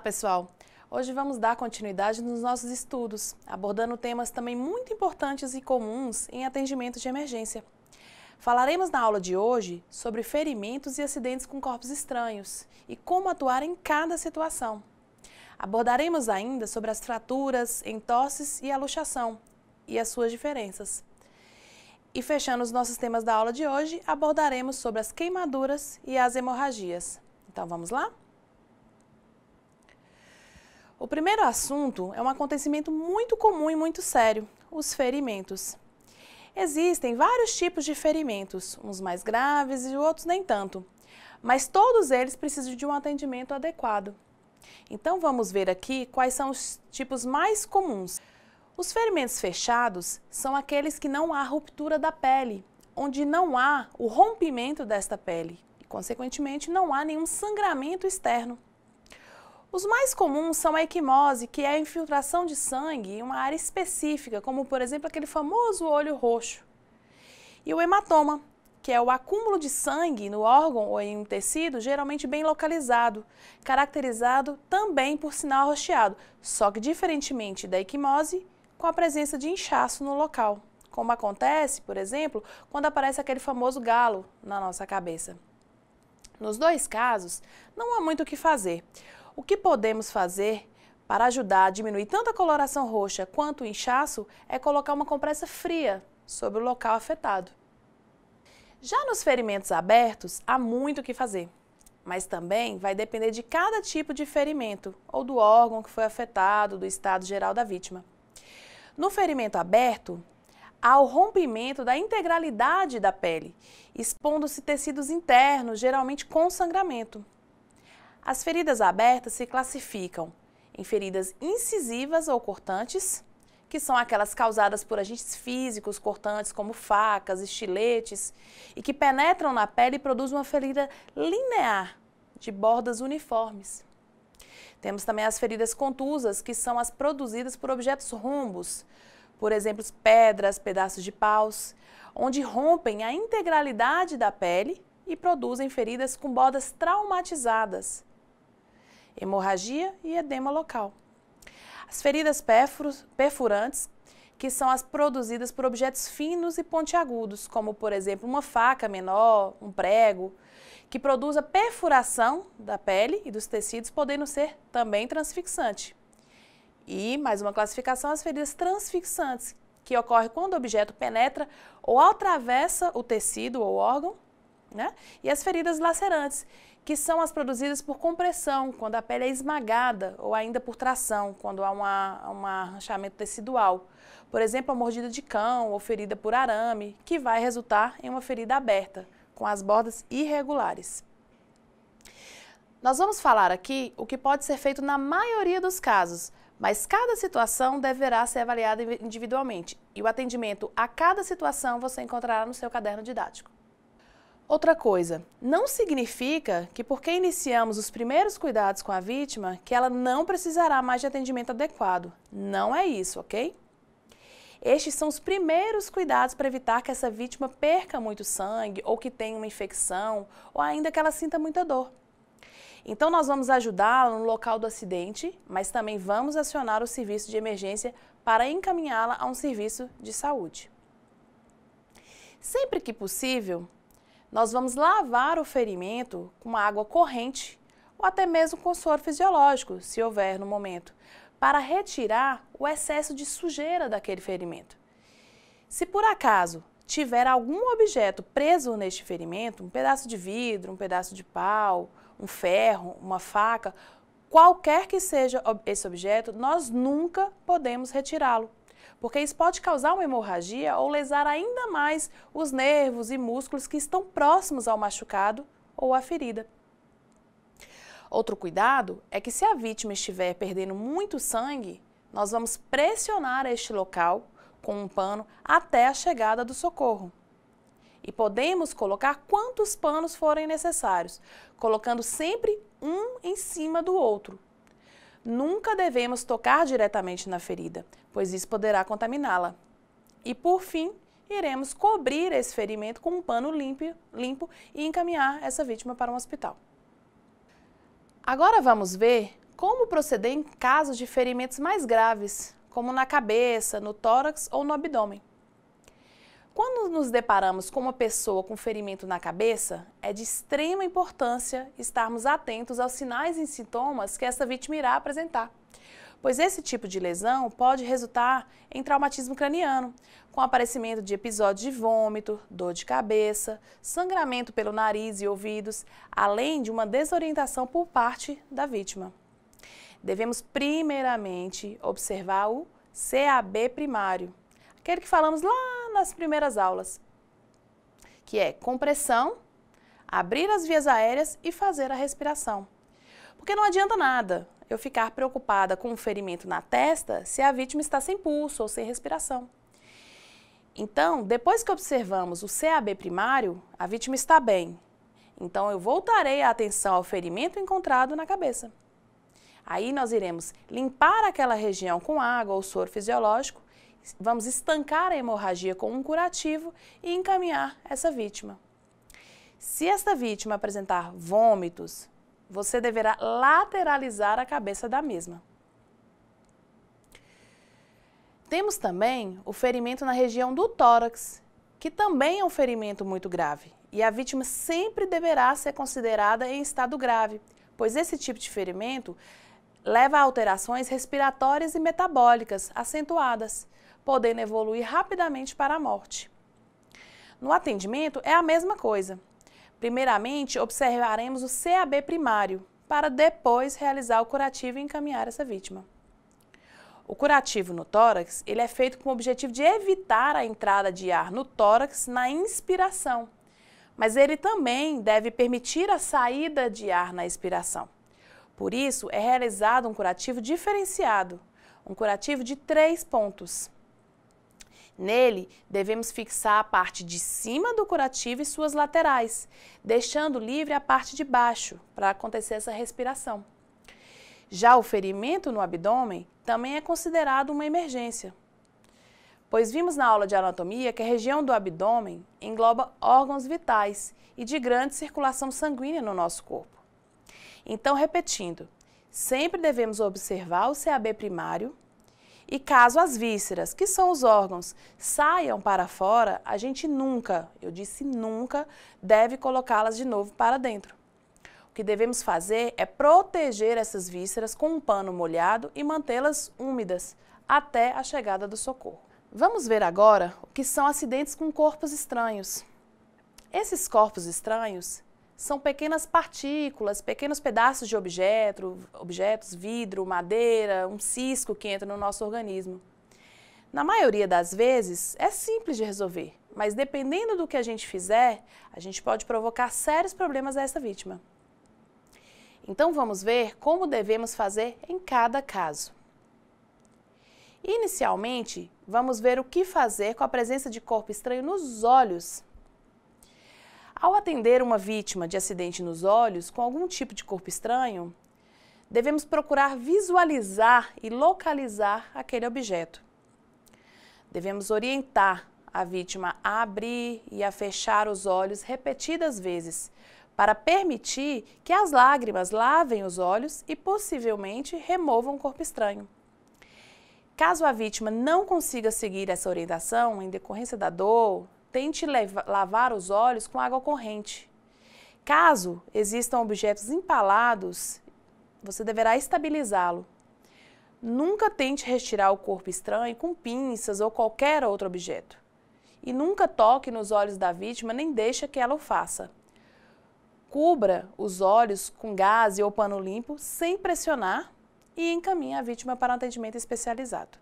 pessoal! Hoje vamos dar continuidade nos nossos estudos, abordando temas também muito importantes e comuns em atendimento de emergência. Falaremos na aula de hoje sobre ferimentos e acidentes com corpos estranhos e como atuar em cada situação. Abordaremos ainda sobre as fraturas, entorses e a luxação e as suas diferenças. E fechando os nossos temas da aula de hoje, abordaremos sobre as queimaduras e as hemorragias. Então vamos lá? O primeiro assunto é um acontecimento muito comum e muito sério: os ferimentos. Existem vários tipos de ferimentos, uns mais graves e outros nem tanto, mas todos eles precisam de um atendimento adequado. Então vamos ver aqui quais são os tipos mais comuns. Os ferimentos fechados são aqueles que não há ruptura da pele, onde não há o rompimento desta pele e, consequentemente, não há nenhum sangramento externo. Os mais comuns são a equimose, que é a infiltração de sangue em uma área específica, como por exemplo aquele famoso olho roxo. E o hematoma, que é o acúmulo de sangue no órgão ou em um tecido geralmente bem localizado, caracterizado também por sinal rocheado, só que diferentemente da equimose, com a presença de inchaço no local, como acontece, por exemplo, quando aparece aquele famoso galo na nossa cabeça. Nos dois casos, não há muito o que fazer. O que podemos fazer para ajudar a diminuir tanto a coloração roxa quanto o inchaço é colocar uma compressa fria sobre o local afetado. Já nos ferimentos abertos, há muito o que fazer, mas também vai depender de cada tipo de ferimento ou do órgão que foi afetado, do estado geral da vítima. No ferimento aberto, há o rompimento da integralidade da pele, expondo-se tecidos internos, geralmente com sangramento. As feridas abertas se classificam em feridas incisivas ou cortantes, que são aquelas causadas por agentes físicos cortantes, como facas, estiletes, e que penetram na pele e produzem uma ferida linear, de bordas uniformes. Temos também as feridas contusas, que são as produzidas por objetos rombos, por exemplo, pedras, pedaços de paus, onde rompem a integralidade da pele e produzem feridas com bordas traumatizadas, hemorragia e edema local. As feridas perfurantes, que são as produzidas por objetos finos e pontiagudos, como por exemplo uma faca menor, um prego, que produz a perfuração da pele e dos tecidos, podendo ser também transfixante. E mais uma classificação, as feridas transfixantes, que ocorre quando o objeto penetra ou atravessa o tecido ou órgão, né? E as feridas lacerantes, que são as produzidas por compressão, quando a pele é esmagada, ou ainda por tração, quando há um arranchamento tecidual. Por exemplo, a mordida de cão ou ferida por arame, que vai resultar em uma ferida aberta, com as bordas irregulares. Nós vamos falar aqui o que pode ser feito na maioria dos casos, mas cada situação deverá ser avaliada individualmente e o atendimento a cada situação você encontrará no seu caderno didático. Outra coisa, não significa que porque iniciamos os primeiros cuidados com a vítima, que ela não precisará mais de atendimento adequado. Não é isso, ok? Estes são os primeiros cuidados para evitar que essa vítima perca muito sangue ou que tenha uma infecção ou ainda que ela sinta muita dor. Então nós vamos ajudá-la no local do acidente, mas também vamos acionar o serviço de emergência para encaminhá-la a um serviço de saúde. Sempre que possível, nós vamos lavar o ferimento com água corrente ou até mesmo com soro fisiológico, se houver no momento, para retirar o excesso de sujeira daquele ferimento. Se por acaso tiver algum objeto preso neste ferimento, um pedaço de vidro, um pedaço de pau, um ferro, uma faca, qualquer que seja esse objeto, nós nunca podemos retirá-lo porque isso pode causar uma hemorragia ou lesar ainda mais os nervos e músculos que estão próximos ao machucado ou à ferida. Outro cuidado é que se a vítima estiver perdendo muito sangue, nós vamos pressionar este local com um pano até a chegada do socorro. E podemos colocar quantos panos forem necessários, colocando sempre um em cima do outro, Nunca devemos tocar diretamente na ferida, pois isso poderá contaminá-la. E por fim, iremos cobrir esse ferimento com um pano limpo, limpo e encaminhar essa vítima para um hospital. Agora vamos ver como proceder em casos de ferimentos mais graves, como na cabeça, no tórax ou no abdômen. Quando nos deparamos com uma pessoa com ferimento na cabeça, é de extrema importância estarmos atentos aos sinais e sintomas que essa vítima irá apresentar. Pois esse tipo de lesão pode resultar em traumatismo craniano, com aparecimento de episódios de vômito, dor de cabeça, sangramento pelo nariz e ouvidos, além de uma desorientação por parte da vítima. Devemos primeiramente observar o CAB primário, aquele que falamos lá nas primeiras aulas, que é compressão, abrir as vias aéreas e fazer a respiração. Porque não adianta nada eu ficar preocupada com um ferimento na testa se a vítima está sem pulso ou sem respiração. Então, depois que observamos o CAB primário, a vítima está bem. Então, eu voltarei a atenção ao ferimento encontrado na cabeça. Aí nós iremos limpar aquela região com água ou soro fisiológico vamos estancar a hemorragia com um curativo e encaminhar essa vítima. Se esta vítima apresentar vômitos, você deverá lateralizar a cabeça da mesma. Temos também o ferimento na região do tórax, que também é um ferimento muito grave, e a vítima sempre deverá ser considerada em estado grave, pois esse tipo de ferimento leva a alterações respiratórias e metabólicas acentuadas, podendo evoluir rapidamente para a morte. No atendimento é a mesma coisa. Primeiramente, observaremos o CAB primário, para depois realizar o curativo e encaminhar essa vítima. O curativo no tórax, ele é feito com o objetivo de evitar a entrada de ar no tórax na inspiração, mas ele também deve permitir a saída de ar na expiração. Por isso, é realizado um curativo diferenciado, um curativo de três pontos. Nele, devemos fixar a parte de cima do curativo e suas laterais, deixando livre a parte de baixo para acontecer essa respiração. Já o ferimento no abdômen também é considerado uma emergência, pois vimos na aula de anatomia que a região do abdômen engloba órgãos vitais e de grande circulação sanguínea no nosso corpo. Então, repetindo, sempre devemos observar o CAB primário, e caso as vísceras, que são os órgãos, saiam para fora, a gente nunca, eu disse nunca, deve colocá-las de novo para dentro. O que devemos fazer é proteger essas vísceras com um pano molhado e mantê-las úmidas até a chegada do socorro. Vamos ver agora o que são acidentes com corpos estranhos. Esses corpos estranhos são pequenas partículas, pequenos pedaços de objeto, objetos, vidro, madeira, um cisco que entra no nosso organismo. Na maioria das vezes, é simples de resolver, mas dependendo do que a gente fizer, a gente pode provocar sérios problemas a essa vítima. Então vamos ver como devemos fazer em cada caso. Inicialmente, vamos ver o que fazer com a presença de corpo estranho nos olhos ao atender uma vítima de acidente nos olhos com algum tipo de corpo estranho, devemos procurar visualizar e localizar aquele objeto. Devemos orientar a vítima a abrir e a fechar os olhos repetidas vezes, para permitir que as lágrimas lavem os olhos e possivelmente removam o corpo estranho. Caso a vítima não consiga seguir essa orientação em decorrência da dor, tente lavar os olhos com água corrente. Caso existam objetos empalados, você deverá estabilizá-lo. Nunca tente retirar o corpo estranho com pinças ou qualquer outro objeto. E nunca toque nos olhos da vítima nem deixe que ela o faça. Cubra os olhos com gaze ou pano limpo sem pressionar e encaminhe a vítima para um atendimento especializado.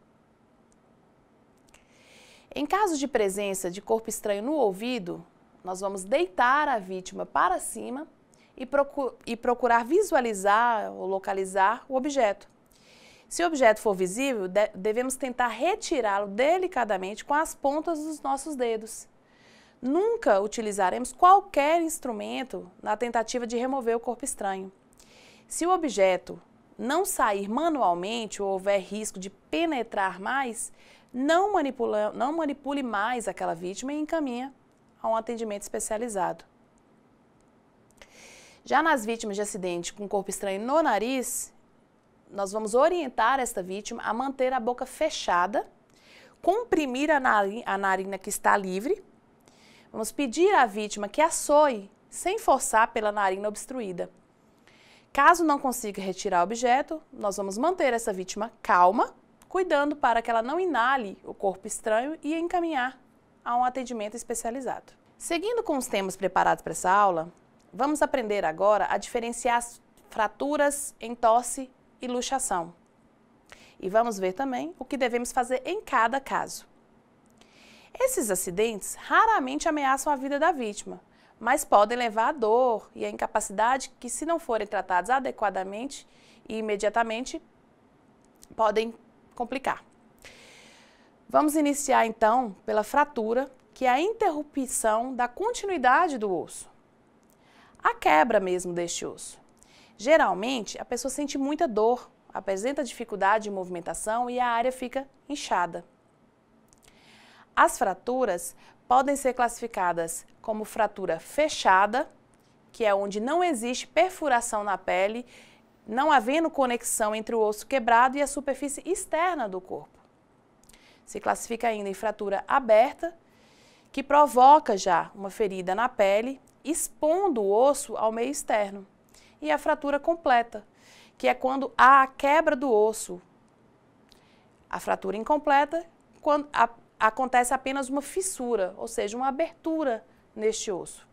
Em caso de presença de corpo estranho no ouvido, nós vamos deitar a vítima para cima e, procurar visualizar ou localizar o objeto. Se o objeto for visível, devemos tentar retirá-lo delicadamente com as pontas dos nossos dedos. Nunca utilizaremos qualquer instrumento na tentativa de remover o corpo estranho. Se o objeto não sair manualmente ou houver risco de penetrar mais, não, manipula, não manipule mais aquela vítima e encaminha a um atendimento especializado. Já nas vítimas de acidente com corpo estranho no nariz, nós vamos orientar esta vítima a manter a boca fechada, comprimir a narina, a narina que está livre. Vamos pedir à vítima que assoe sem forçar pela narina obstruída. Caso não consiga retirar o objeto, nós vamos manter essa vítima calma cuidando para que ela não inale o corpo estranho e encaminhar a um atendimento especializado. Seguindo com os temas preparados para essa aula, vamos aprender agora a diferenciar as fraturas em tosse e luxação. E vamos ver também o que devemos fazer em cada caso. Esses acidentes raramente ameaçam a vida da vítima, mas podem levar à dor e à incapacidade que, se não forem tratados adequadamente e imediatamente, podem complicar. Vamos iniciar então pela fratura, que é a interrupção da continuidade do osso. A quebra mesmo deste osso. Geralmente, a pessoa sente muita dor, apresenta dificuldade de movimentação e a área fica inchada. As fraturas podem ser classificadas como fratura fechada, que é onde não existe perfuração na pele não havendo conexão entre o osso quebrado e a superfície externa do corpo. Se classifica ainda em fratura aberta, que provoca já uma ferida na pele, expondo o osso ao meio externo. E a fratura completa, que é quando há a quebra do osso. A fratura incompleta, quando a, acontece apenas uma fissura, ou seja, uma abertura neste osso.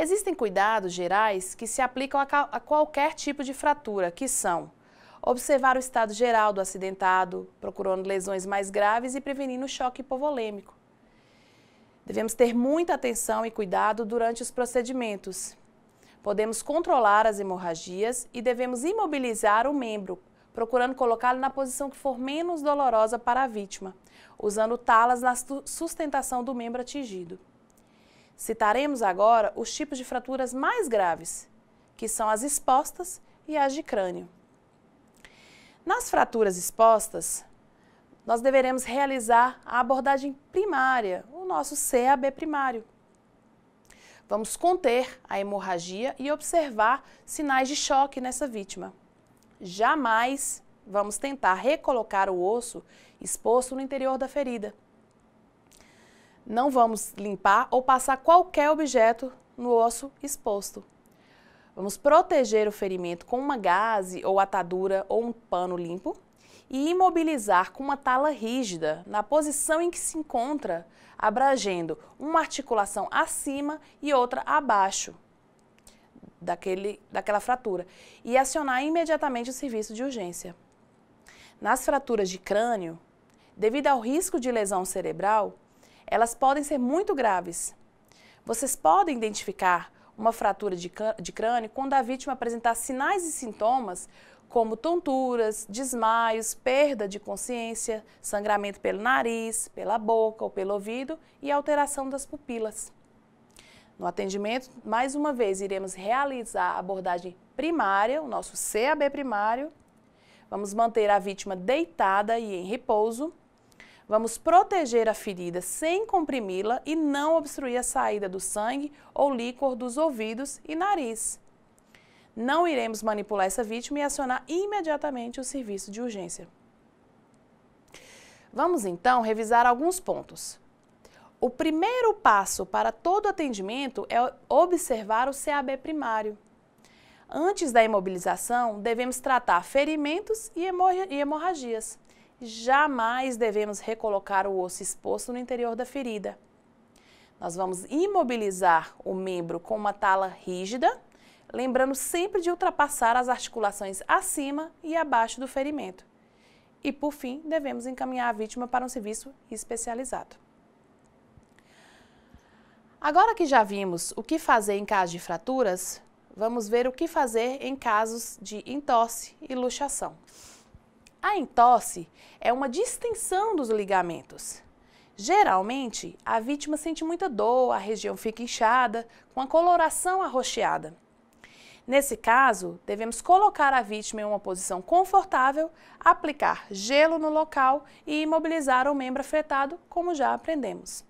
Existem cuidados gerais que se aplicam a, qualquer tipo de fratura, que são observar o estado geral do acidentado, procurando lesões mais graves e prevenindo choque hipovolêmico. Devemos ter muita atenção e cuidado durante os procedimentos. Podemos controlar as hemorragias e devemos imobilizar o membro, procurando colocá-lo na posição que for menos dolorosa para a vítima, usando talas na sustentação do membro atingido. Citaremos agora os tipos de fraturas mais graves, que são as expostas e as de crânio. Nas fraturas expostas, nós deveremos realizar a abordagem primária, o nosso CAB primário. Vamos conter a hemorragia e observar sinais de choque nessa vítima. Jamais vamos tentar recolocar o osso exposto no interior da ferida não vamos limpar ou passar qualquer objeto no osso exposto. Vamos proteger o ferimento com uma gaze ou atadura ou um pano limpo e imobilizar com uma tala rígida na posição em que se encontra, abrangendo uma articulação acima e outra abaixo daquele, daquela fratura e acionar imediatamente o serviço de urgência. Nas fraturas de crânio, devido ao risco de lesão cerebral, elas podem ser muito graves. Vocês podem identificar uma fratura de, crânio quando a vítima apresentar sinais e sintomas como tonturas, desmaios, perda de consciência, sangramento pelo nariz, pela boca ou pelo ouvido e alteração das pupilas. No atendimento, mais uma vez, iremos realizar a abordagem primária, o nosso CAB primário. Vamos manter a vítima deitada e em repouso. Vamos proteger a ferida sem comprimi-la e não obstruir a saída do sangue ou líquor dos ouvidos e nariz. Não iremos manipular essa vítima e acionar imediatamente o serviço de urgência. Vamos então revisar alguns pontos. O primeiro passo para todo atendimento é observar o CAB primário. Antes da imobilização, devemos tratar ferimentos e hemorragias jamais devemos recolocar o osso exposto no interior da ferida. Nós vamos imobilizar o membro com uma tala rígida, lembrando sempre de ultrapassar as articulações acima e abaixo do ferimento. E, por fim, devemos encaminhar a vítima para um serviço especializado. Agora que já vimos o que fazer em caso de fraturas, vamos ver o que fazer em casos de entorse e luxação. A entorse é uma distensão dos ligamentos. Geralmente, a vítima sente muita dor, a região fica inchada, com a coloração arroxeada. Nesse caso, devemos colocar a vítima em uma posição confortável, aplicar gelo no local e imobilizar o membro afetado, como já aprendemos.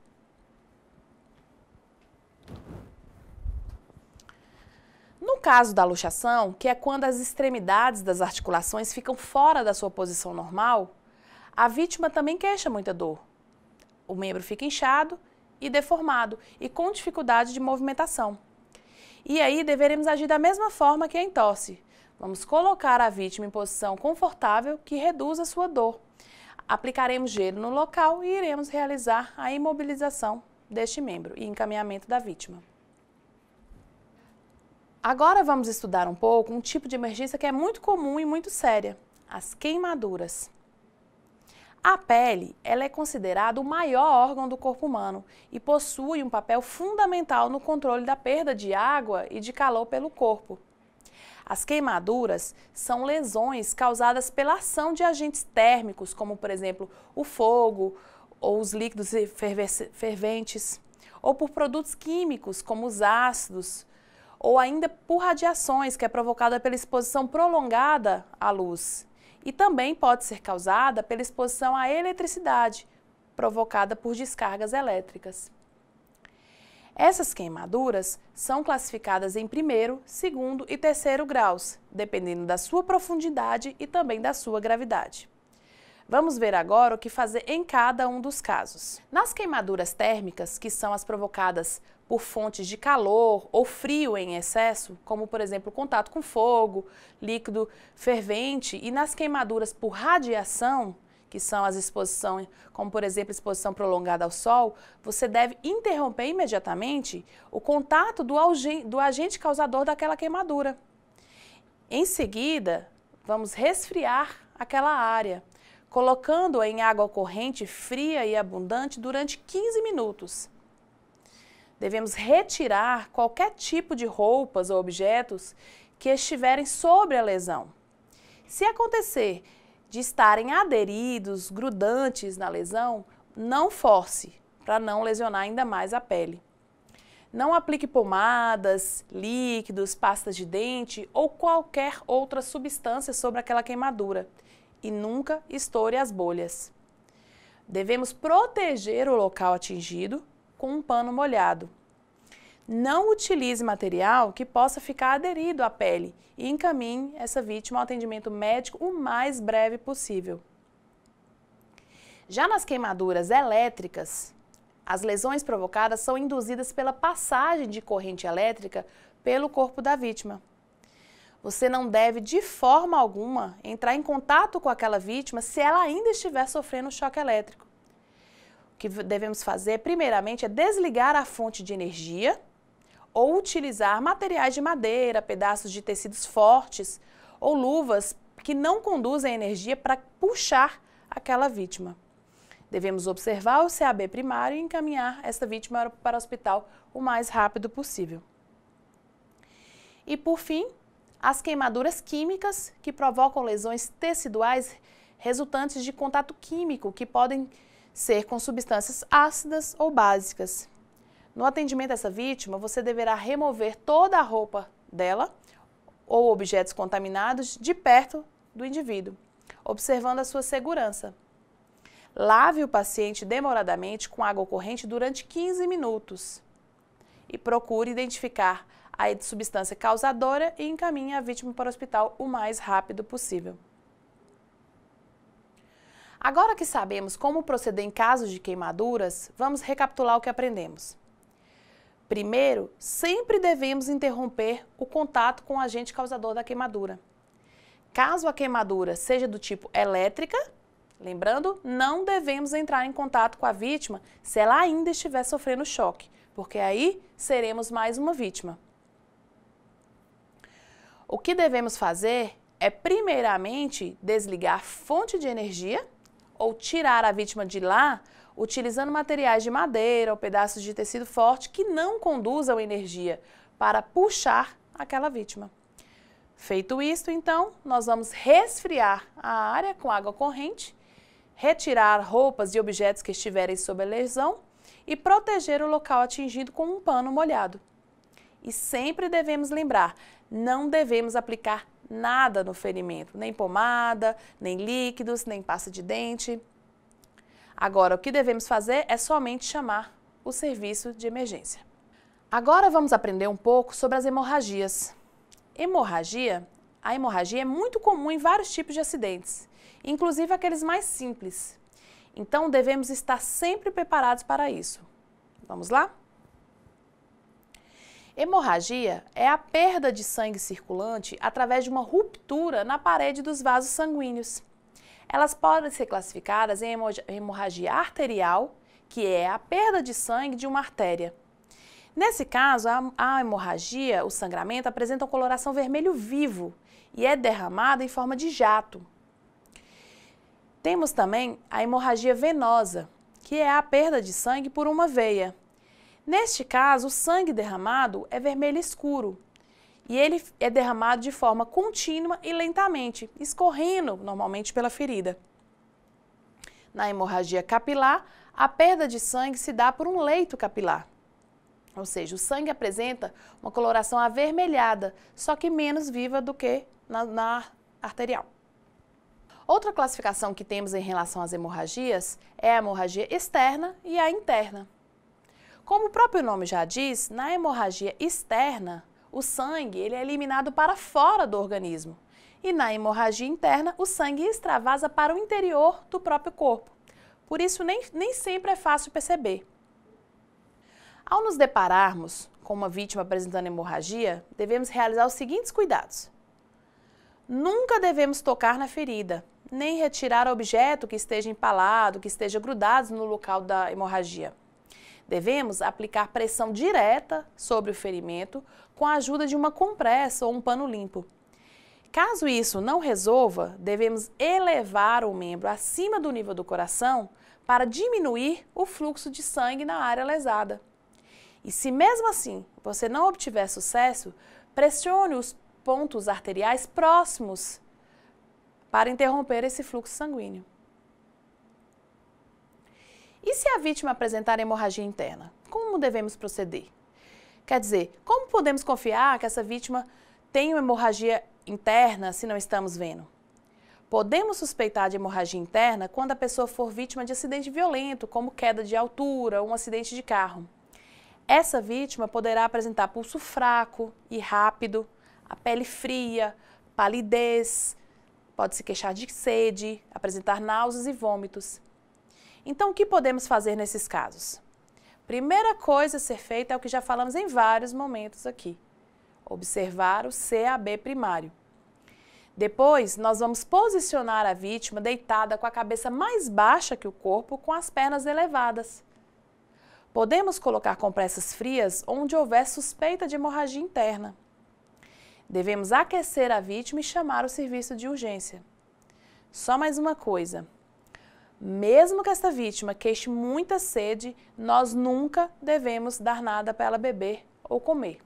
No caso da luxação, que é quando as extremidades das articulações ficam fora da sua posição normal, a vítima também queixa muita dor. O membro fica inchado e deformado e com dificuldade de movimentação. E aí deveremos agir da mesma forma que em tosse. Vamos colocar a vítima em posição confortável que reduza sua dor. Aplicaremos gelo no local e iremos realizar a imobilização deste membro e encaminhamento da vítima. Agora vamos estudar um pouco um tipo de emergência que é muito comum e muito séria, as queimaduras. A pele ela é considerada o maior órgão do corpo humano e possui um papel fundamental no controle da perda de água e de calor pelo corpo. As queimaduras são lesões causadas pela ação de agentes térmicos, como por exemplo o fogo ou os líquidos ferventes, ou por produtos químicos, como os ácidos, ou ainda por radiações, que é provocada pela exposição prolongada à luz. E também pode ser causada pela exposição à eletricidade, provocada por descargas elétricas. Essas queimaduras são classificadas em primeiro, segundo e terceiro graus, dependendo da sua profundidade e também da sua gravidade. Vamos ver agora o que fazer em cada um dos casos. Nas queimaduras térmicas, que são as provocadas por fontes de calor ou frio em excesso, como por exemplo contato com fogo, líquido fervente, e nas queimaduras por radiação, que são as exposições, como por exemplo exposição prolongada ao sol, você deve interromper imediatamente o contato do, do agente causador daquela queimadura. Em seguida, vamos resfriar aquela área, colocando-a em água corrente fria e abundante durante 15 minutos devemos retirar qualquer tipo de roupas ou objetos que estiverem sobre a lesão. Se acontecer de estarem aderidos, grudantes na lesão, não force, para não lesionar ainda mais a pele. Não aplique pomadas, líquidos, pastas de dente ou qualquer outra substância sobre aquela queimadura. E nunca estoure as bolhas. Devemos proteger o local atingido com um pano molhado. Não utilize material que possa ficar aderido à pele e encaminhe essa vítima ao atendimento médico o mais breve possível. Já nas queimaduras elétricas, as lesões provocadas são induzidas pela passagem de corrente elétrica pelo corpo da vítima. Você não deve, de forma alguma, entrar em contato com aquela vítima se ela ainda estiver sofrendo choque elétrico que devemos fazer, primeiramente, é desligar a fonte de energia ou utilizar materiais de madeira, pedaços de tecidos fortes ou luvas que não conduzem energia para puxar aquela vítima. Devemos observar o CAB primário e encaminhar essa vítima para o hospital o mais rápido possível. E por fim, as queimaduras químicas que provocam lesões teciduais resultantes de contato químico que podem ser com substâncias ácidas ou básicas. No atendimento a essa vítima, você deverá remover toda a roupa dela ou objetos contaminados de perto do indivíduo, observando a sua segurança. Lave o paciente demoradamente com água corrente durante 15 minutos e procure identificar a substância causadora e encaminhe a vítima para o hospital o mais rápido possível. Agora que sabemos como proceder em casos de queimaduras, vamos recapitular o que aprendemos. Primeiro, sempre devemos interromper o contato com o agente causador da queimadura. Caso a queimadura seja do tipo elétrica, lembrando, não devemos entrar em contato com a vítima se ela ainda estiver sofrendo choque, porque aí seremos mais uma vítima. O que devemos fazer é, primeiramente, desligar fonte de energia ou tirar a vítima de lá utilizando materiais de madeira ou pedaços de tecido forte que não conduzam energia para puxar aquela vítima. Feito isto, então, nós vamos resfriar a área com água corrente, retirar roupas e objetos que estiverem sob a lesão e proteger o local atingido com um pano molhado. E sempre devemos lembrar, não devemos aplicar nada no ferimento, nem pomada, nem líquidos, nem pasta de dente. Agora, o que devemos fazer é somente chamar o serviço de emergência. Agora vamos aprender um pouco sobre as hemorragias. Hemorragia, a hemorragia é muito comum em vários tipos de acidentes, inclusive aqueles mais simples. Então devemos estar sempre preparados para isso. Vamos lá? Hemorragia é a perda de sangue circulante através de uma ruptura na parede dos vasos sanguíneos. Elas podem ser classificadas em hemorragia arterial, que é a perda de sangue de uma artéria. Nesse caso, a, hemorragia, o sangramento, apresenta uma coloração vermelho vivo e é derramada em forma de jato. Temos também a hemorragia venosa, que é a perda de sangue por uma veia. Neste caso, o sangue derramado é vermelho escuro e ele é derramado de forma contínua e lentamente, escorrendo normalmente pela ferida. Na hemorragia capilar, a perda de sangue se dá por um leito capilar. Ou seja, o sangue apresenta uma coloração avermelhada, só que menos viva do que na, na arterial. Outra classificação que temos em relação às hemorragias é a hemorragia externa e a interna. Como o próprio nome já diz, na hemorragia externa, o sangue ele é eliminado para fora do organismo. E na hemorragia interna, o sangue extravasa para o interior do próprio corpo. Por isso, nem, nem sempre é fácil perceber. Ao nos depararmos com uma vítima apresentando hemorragia, devemos realizar os seguintes cuidados. Nunca devemos tocar na ferida, nem retirar objeto que esteja empalado, que esteja grudado no local da hemorragia. Devemos aplicar pressão direta sobre o ferimento com a ajuda de uma compressa ou um pano limpo. Caso isso não resolva, devemos elevar o membro acima do nível do coração para diminuir o fluxo de sangue na área lesada. E se mesmo assim você não obtiver sucesso, pressione os pontos arteriais próximos para interromper esse fluxo sanguíneo. E se a vítima apresentar hemorragia interna? Como devemos proceder? Quer dizer, como podemos confiar que essa vítima tem uma hemorragia interna se não estamos vendo? Podemos suspeitar de hemorragia interna quando a pessoa for vítima de acidente violento, como queda de altura ou um acidente de carro. Essa vítima poderá apresentar pulso fraco e rápido, a pele fria, palidez, pode se queixar de sede, apresentar náuseas e vômitos. Então, o que podemos fazer nesses casos? Primeira coisa a ser feita é o que já falamos em vários momentos aqui: observar o CAB primário. Depois, nós vamos posicionar a vítima deitada com a cabeça mais baixa que o corpo, com as pernas elevadas. Podemos colocar compressas frias onde houver suspeita de hemorragia interna. Devemos aquecer a vítima e chamar o serviço de urgência. Só mais uma coisa: mesmo que esta vítima queixe muita sede, nós nunca devemos dar nada para ela beber ou comer.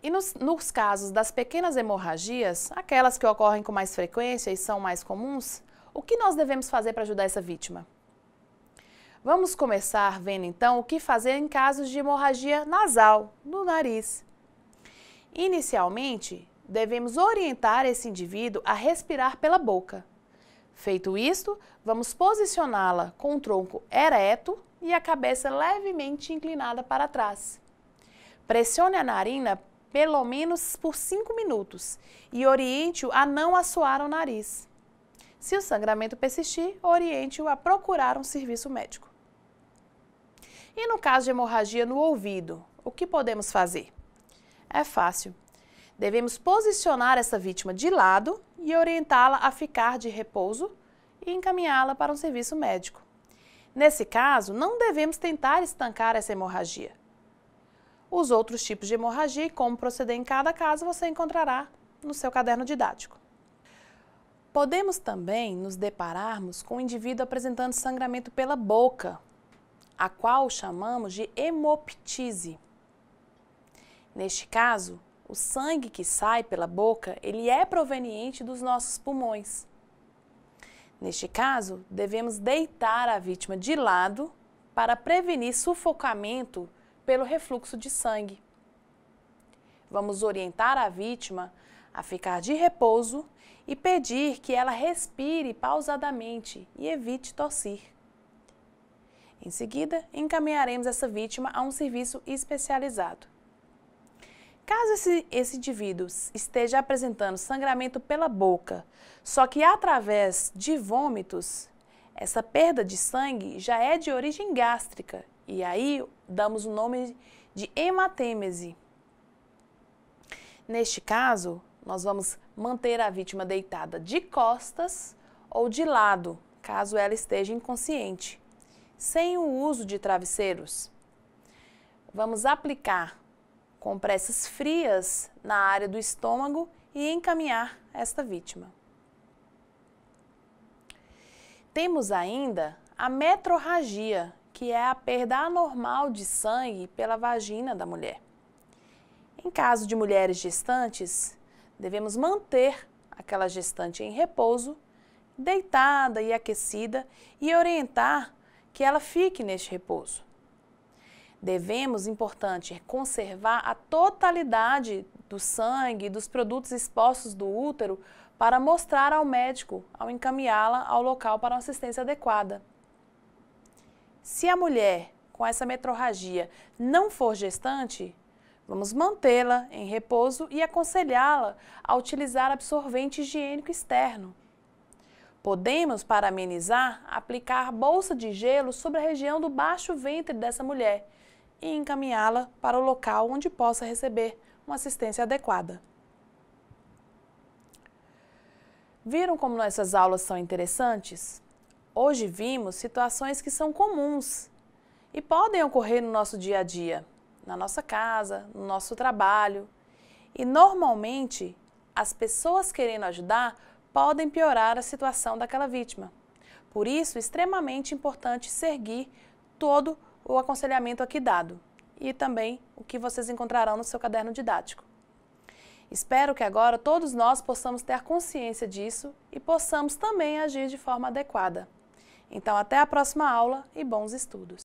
E nos, nos, casos das pequenas hemorragias, aquelas que ocorrem com mais frequência e são mais comuns, o que nós devemos fazer para ajudar essa vítima? Vamos começar vendo então o que fazer em casos de hemorragia nasal, no nariz. Inicialmente, devemos orientar esse indivíduo a respirar pela boca. Feito isto, vamos posicioná-la com o tronco ereto e a cabeça levemente inclinada para trás. Pressione a narina pelo menos por 5 minutos e oriente-o a não assoar o nariz. Se o sangramento persistir, oriente-o a procurar um serviço médico. E no caso de hemorragia no ouvido, o que podemos fazer? É fácil. Devemos posicionar essa vítima de lado e orientá-la a ficar de repouso e encaminhá-la para um serviço médico. Nesse caso, não devemos tentar estancar essa hemorragia. Os outros tipos de hemorragia e como proceder em cada caso você encontrará no seu caderno didático. Podemos também nos depararmos com o um indivíduo apresentando sangramento pela boca, a qual chamamos de hemoptise. Neste caso, o sangue que sai pela boca, ele é proveniente dos nossos pulmões. Neste caso, devemos deitar a vítima de lado para prevenir sufocamento pelo refluxo de sangue. Vamos orientar a vítima a ficar de repouso e pedir que ela respire pausadamente e evite tossir. Em seguida, encaminharemos essa vítima a um serviço especializado. Caso esse, esse indivíduo esteja apresentando sangramento pela boca, só que através de vômitos, essa perda de sangue já é de origem gástrica e aí damos o nome de hematêmese. Neste caso, nós vamos manter a vítima deitada de costas ou de lado, caso ela esteja inconsciente, sem o uso de travesseiros. Vamos aplicar compressas frias na área do estômago e encaminhar esta vítima. Temos ainda a metrorragia, que é a perda anormal de sangue pela vagina da mulher. Em caso de mulheres gestantes, devemos manter aquela gestante em repouso, deitada e aquecida, e orientar que ela fique neste repouso. Devemos, importante, é conservar a totalidade do sangue, dos produtos expostos do útero, para mostrar ao médico ao encaminhá-la ao local para uma assistência adequada. Se a mulher com essa metrorragia não for gestante, vamos mantê-la em repouso e aconselhá-la a utilizar absorvente higiênico externo. Podemos, para amenizar, aplicar bolsa de gelo sobre a região do baixo ventre dessa mulher, e encaminhá-la para o local onde possa receber uma assistência adequada. Viram como nossas aulas são interessantes? Hoje vimos situações que são comuns e podem ocorrer no nosso dia a dia, na nossa casa, no nosso trabalho. E normalmente, as pessoas querendo ajudar podem piorar a situação daquela vítima. Por isso, é extremamente importante seguir todo o o aconselhamento aqui dado e também o que vocês encontrarão no seu caderno didático. Espero que agora todos nós possamos ter consciência disso e possamos também agir de forma adequada. Então, até a próxima aula e bons estudos!